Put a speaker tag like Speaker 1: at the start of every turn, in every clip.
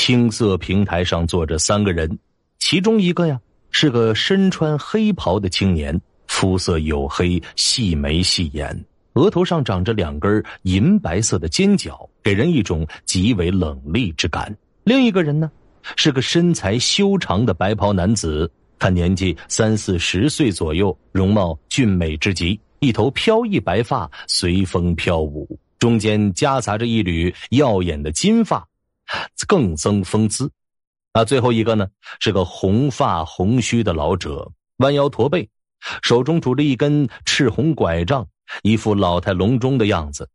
Speaker 1: 青色平台上坐着三个人，其中一个呀是个身穿黑袍的青年，肤色黝黑，细眉细眼，额头上长着两根银白色的尖角，给人一种极为冷厉之感。另一个人呢是个身材修长的白袍男子，他年纪三四十岁左右，容貌俊美之极，一头飘逸白发随风飘舞，中间夹杂着一缕耀眼的金发。更增风姿。那最后一个呢？是个红发红须的老者，弯腰驼背，手中拄着一根赤红拐杖，一副老态龙钟的样子。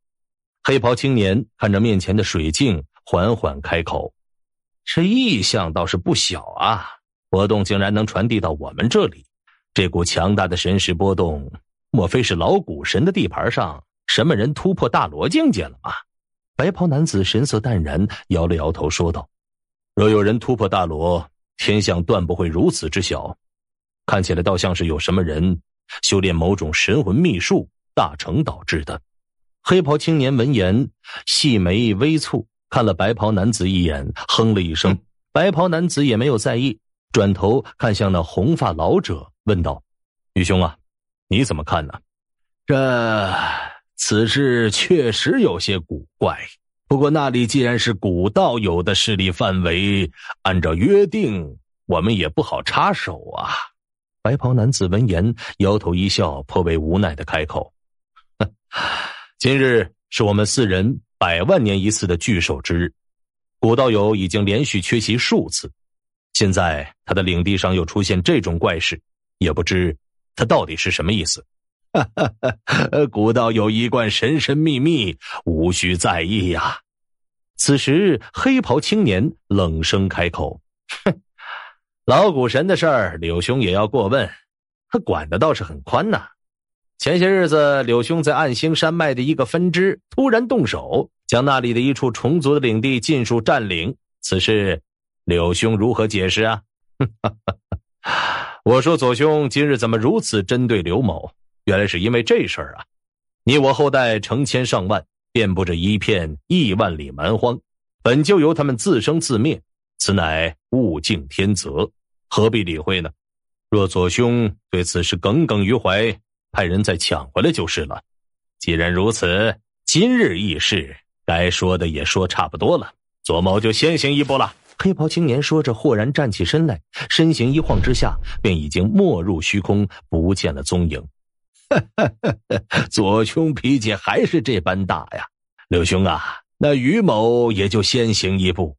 Speaker 1: 黑袍青年看着面前的水镜，缓缓开口：“这意象倒是不小啊！波动竟然能传递到我们这里，这股强大的神识波动，莫非是老古神的地盘上什么人突破大罗境界了吗？”白袍男子神色淡然，摇了摇头，说道：“若有人突破大罗，天象断不会如此之小。看起来倒像是有什么人修炼某种神魂秘术大成导致的。”黑袍青年闻言，细眉微蹙，看了白袍男子一眼，哼了一声。白袍男子也没有在意，转头看向那红发老者，问道：“女兄啊，你怎么看呢？这……”此事确实有些古怪。不过那里既然是古道友的势力范围，按照约定，我们也不好插手啊。白袍男子闻言，摇头一笑，颇为无奈的开口：“ 今日是我们四人百万年一次的聚首之日，古道友已经连续缺席数次，现在他的领地上又出现这种怪事，也不知他到底是什么意思。”哈哈哈！古道友一贯神神秘秘，无需在意呀。此时，黑袍青年冷声开口：“哼，老古神的事儿，柳兄也要过问？他管的倒是很宽呐。前些日子，柳兄在暗星山脉的一个分支突然动手，将那里的一处虫族的领地尽数占领。此事，柳兄如何解释啊？” 我说：“左兄今日怎么如此针对刘某？”原来是因为这事儿啊！你我后代成千上万，遍布着一片亿万里蛮荒，本就由他们自生自灭，此乃物竞天择，何必理会呢？若左兄对此事耿耿于怀，派人再抢回来就是了。既然如此，今日议事该说的也说差不多了，左某就先行一步了。黑袍青年说着，豁然站起身来，身形一晃之下，便已经没入虚空，不见了踪影。哈哈，左兄脾气还是这般大呀，柳兄啊，那于某也就先行一步，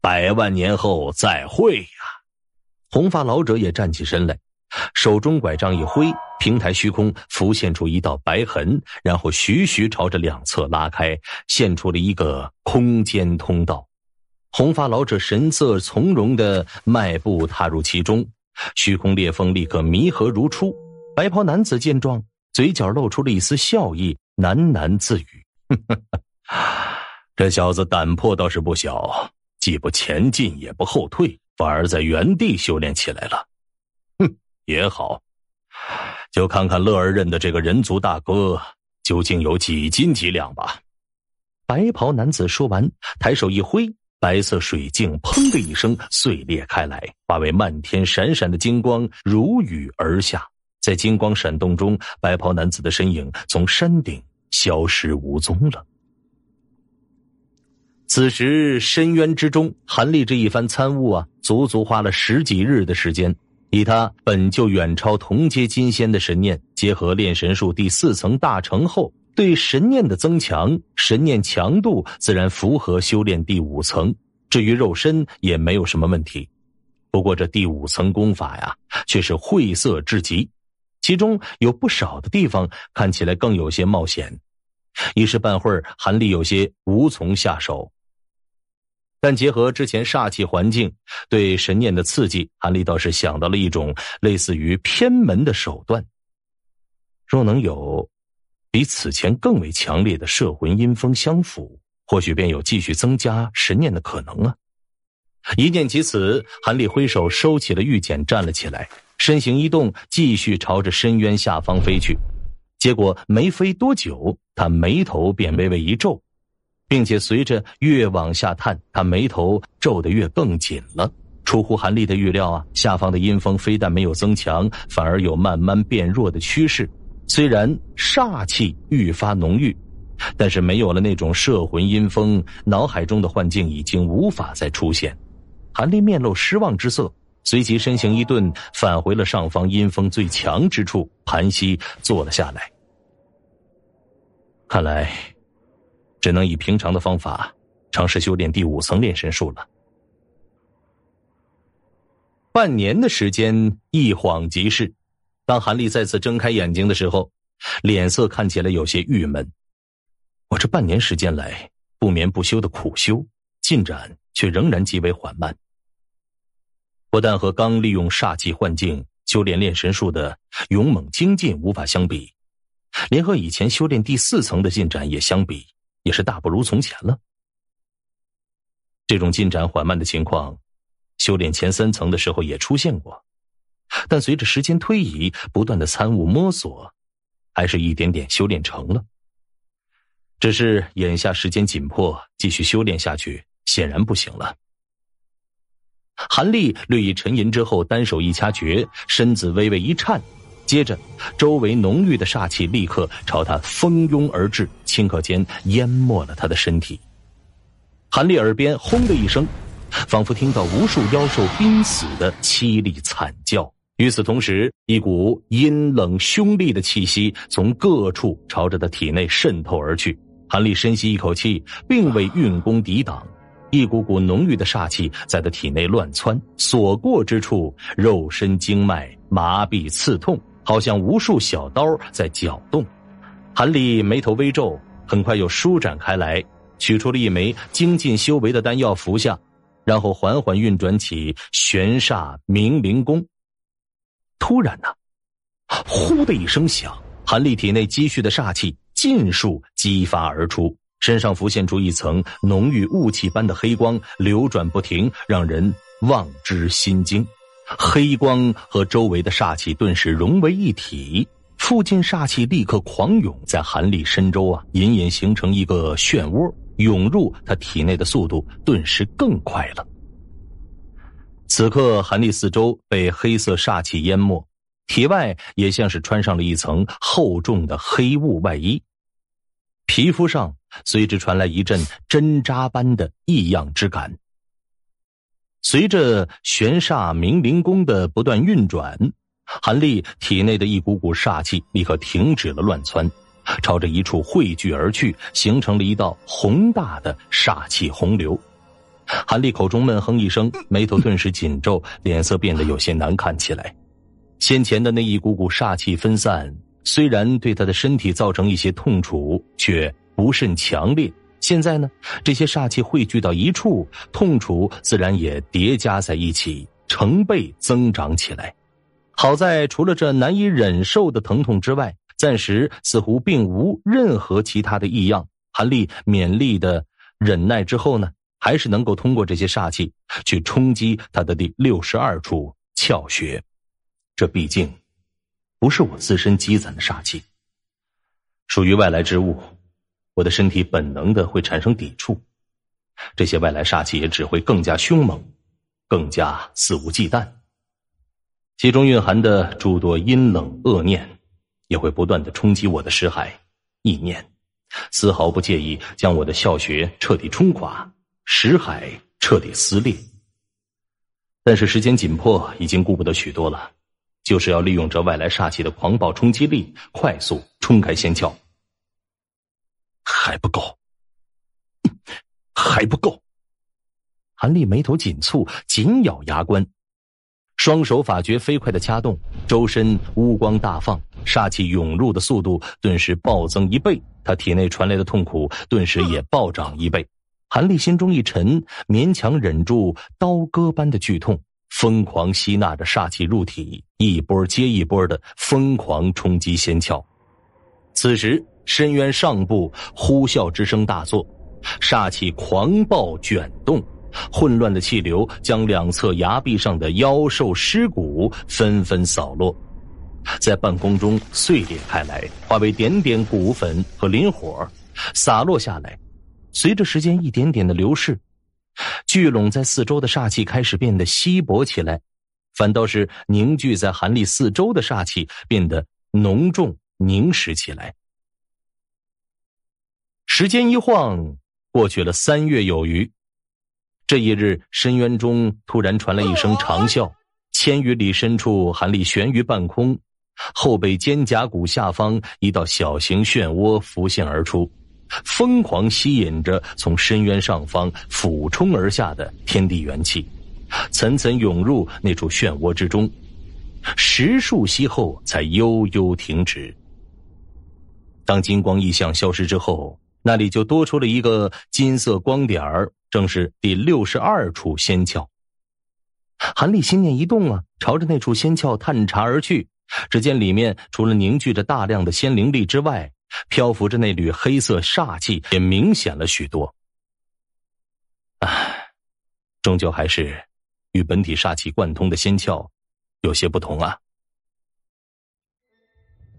Speaker 1: 百万年后再会呀。红发老者也站起身来，手中拐杖一挥，平台虚空浮现出一道白痕，然后徐徐朝着两侧拉开，现出了一个空间通道。红发老者神色从容的迈步踏入其中，虚空裂缝立刻弥合如初。白袍男子见状，嘴角露出了一丝笑意，喃喃自语：“这小子胆魄倒是不小，既不前进，也不后退，反而在原地修炼起来了。”“哼，也好，就看看乐儿认的这个人族大哥究竟有几斤几两吧。”白袍男子说完，抬手一挥，白色水晶“砰”的一声碎裂开来，化为漫天闪闪的金光，如雨而下。在金光闪动中，白袍男子的身影从山顶消失无踪了。此时深渊之中，韩立这一番参悟啊，足足花了十几日的时间。以他本就远超同阶金仙的神念，结合炼神术第四层大成后对神念的增强，神念强度自然符合修炼第五层。至于肉身，也没有什么问题。不过这第五层功法呀，却是晦涩至极。其中有不少的地方看起来更有些冒险，一时半会儿，韩立有些无从下手。但结合之前煞气环境对神念的刺激，韩立倒是想到了一种类似于偏门的手段。若能有比此前更为强烈的摄魂阴风相辅，或许便有继续增加神念的可能啊！一念及此，韩立挥手收起了玉简，站了起来。身形一动，继续朝着深渊下方飞去。结果没飞多久，他眉头便微微一皱，并且随着越往下探，他眉头皱得越更紧了。出乎韩立的预料啊，下方的阴风非但没有增强，反而有慢慢变弱的趋势。虽然煞气愈发浓郁，但是没有了那种摄魂阴风，脑海中的幻境已经无法再出现。韩立面露失望之色。随即身形一顿，返回了上方阴风最强之处，盘膝坐了下来。看来，只能以平常的方法尝试修炼第五层炼神术了。半年的时间一晃即逝，当韩立再次睁开眼睛的时候，脸色看起来有些郁闷。我这半年时间来不眠不休的苦修，进展却仍然极为缓慢。不但和刚利用煞气幻境修炼炼神术的勇猛精进无法相比，连和以前修炼第四层的进展也相比，也是大不如从前了。这种进展缓慢的情况，修炼前三层的时候也出现过，但随着时间推移，不断的参悟摸索，还是一点点修炼成了。只是眼下时间紧迫，继续修炼下去显然不行了。韩立略一沉吟之后，单手一掐诀，身子微微一颤，接着，周围浓郁的煞气立刻朝他蜂拥而至，顷刻间淹没了他的身体。韩立耳边轰的一声，仿佛听到无数妖兽濒死的凄厉惨叫。与此同时，一股阴冷凶厉的气息从各处朝着他体内渗透而去。韩立深吸一口气，并未运功抵挡。一股股浓郁的煞气在他体内乱窜，所过之处，肉身经脉麻痹刺痛，好像无数小刀在搅动。韩立眉头微皱，很快又舒展开来，取出了一枚精进修为的丹药服下，然后缓缓运转起玄煞冥灵功。突然呢，呼的一声响，韩立体内积蓄的煞气尽数激发而出。身上浮现出一层浓郁雾气般的黑光，流转不停，让人望之心惊。黑光和周围的煞气顿时融为一体，附近煞气立刻狂涌，在韩立身周啊，隐隐形成一个漩涡，涌入他体内的速度顿时更快了。此刻，韩立四周被黑色煞气淹没，体外也像是穿上了一层厚重的黑雾外衣，皮肤上。随之传来一阵针扎般的异样之感。随着玄煞冥灵功的不断运转，韩立体内的一股股煞气立刻停止了乱窜，朝着一处汇聚而去，形成了一道宏大的煞气洪流。韩立口中闷哼一声，眉头顿时紧皱，脸色变得有些难看起来。先前的那一股股煞气分散，虽然对他的身体造成一些痛楚，却……不甚强烈。现在呢，这些煞气汇聚到一处，痛楚自然也叠加在一起，成倍增长起来。好在除了这难以忍受的疼痛之外，暂时似乎并无任何其他的异样。韩立勉力的忍耐之后呢，还是能够通过这些煞气去冲击他的第六十二处窍穴。这毕竟不是我自身积攒的煞气，属于外来之物。我的身体本能的会产生抵触，这些外来煞气也只会更加凶猛，更加肆无忌惮。其中蕴含的诸多阴冷恶念，也会不断的冲击我的识海、意念，丝毫不介意将我的笑穴彻底冲垮，识海彻底撕裂。但是时间紧迫，已经顾不得许多了，就是要利用这外来煞气的狂暴冲击力，快速冲开仙窍。还不够，还不够！韩立眉头紧蹙，紧咬牙关，双手法诀飞快的掐动，周身乌光大放，煞气涌入的速度顿时暴增一倍，他体内传来的痛苦顿时也暴涨一倍。韩立心中一沉，勉强忍住刀割般的剧痛，疯狂吸纳着煞气入体，一波接一波的疯狂冲击仙窍。此时。深渊上部，呼啸之声大作，煞气狂暴卷动，混乱的气流将两侧崖壁上的妖兽尸骨纷纷扫落，在半空中碎裂开来，化为点点骨粉和磷火，洒落下来。随着时间一点点的流逝，聚拢在四周的煞气开始变得稀薄起来，反倒是凝聚在寒力四周的煞气变得浓重凝实起来。时间一晃过去了三月有余，这一日，深渊中突然传来一声长啸，千余里深处，韩立悬于半空，后背肩胛骨下方一道小型漩涡浮现而出，疯狂吸引着从深渊上方俯冲而下的天地元气，层层涌入那处漩涡之中，十数息后才悠悠停止。当金光异象消失之后。那里就多出了一个金色光点儿，正是第六十二处仙窍。韩立心念一动啊，朝着那处仙窍探查而去。只见里面除了凝聚着大量的仙灵力之外，漂浮着那缕黑色煞气也明显了许多。唉，终究还是与本体煞气贯通的仙窍有些不同啊。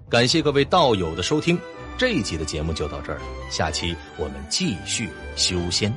Speaker 1: 感谢各位道友的收听。这一集的节目就到这儿了，下期我们继续修仙。